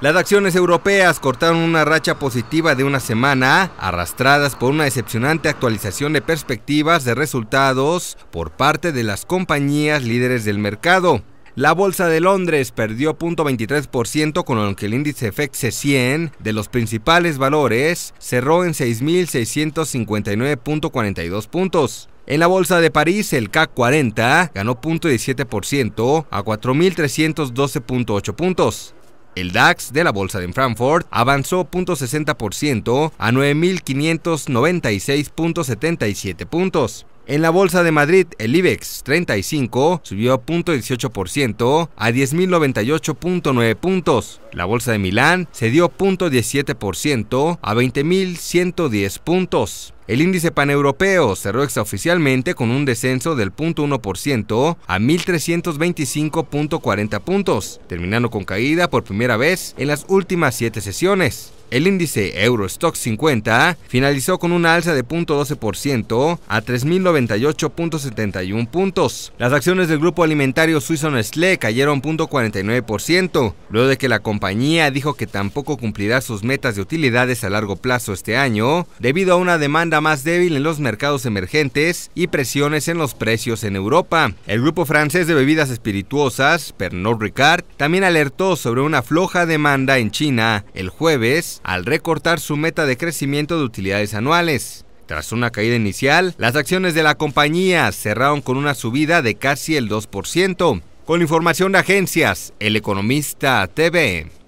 Las acciones europeas cortaron una racha positiva de una semana, arrastradas por una decepcionante actualización de perspectivas de resultados por parte de las compañías líderes del mercado. La bolsa de Londres perdió 0.23% con lo que el índice fx 100 e de los principales valores cerró en 6.659.42 puntos. En la bolsa de París, el CAC 40 ganó 0.17% a 4.312.8 puntos. El DAX de la Bolsa de Frankfurt avanzó 0.60% a 9.596.77 puntos. En la Bolsa de Madrid, el IBEX 35 subió 0.18% a 10.098.9 puntos. La Bolsa de Milán cedió 0.17% a 20.110 puntos. El índice paneuropeo cerró extraoficialmente con un descenso del 0.1% a 1.325.40 puntos, terminando con caída por primera vez en las últimas siete sesiones. El índice Eurostock 50 finalizó con una alza de 0.12% a 3.098.71 puntos. Las acciones del grupo alimentario suizo Nestlé cayeron 0.49%, luego de que la compañía dijo que tampoco cumplirá sus metas de utilidades a largo plazo este año, debido a una demanda más débil en los mercados emergentes y presiones en los precios en Europa. El grupo francés de bebidas espirituosas, Pernod Ricard, también alertó sobre una floja demanda en China el jueves al recortar su meta de crecimiento de utilidades anuales. Tras una caída inicial, las acciones de la compañía cerraron con una subida de casi el 2%. Con información de agencias, El Economista TV.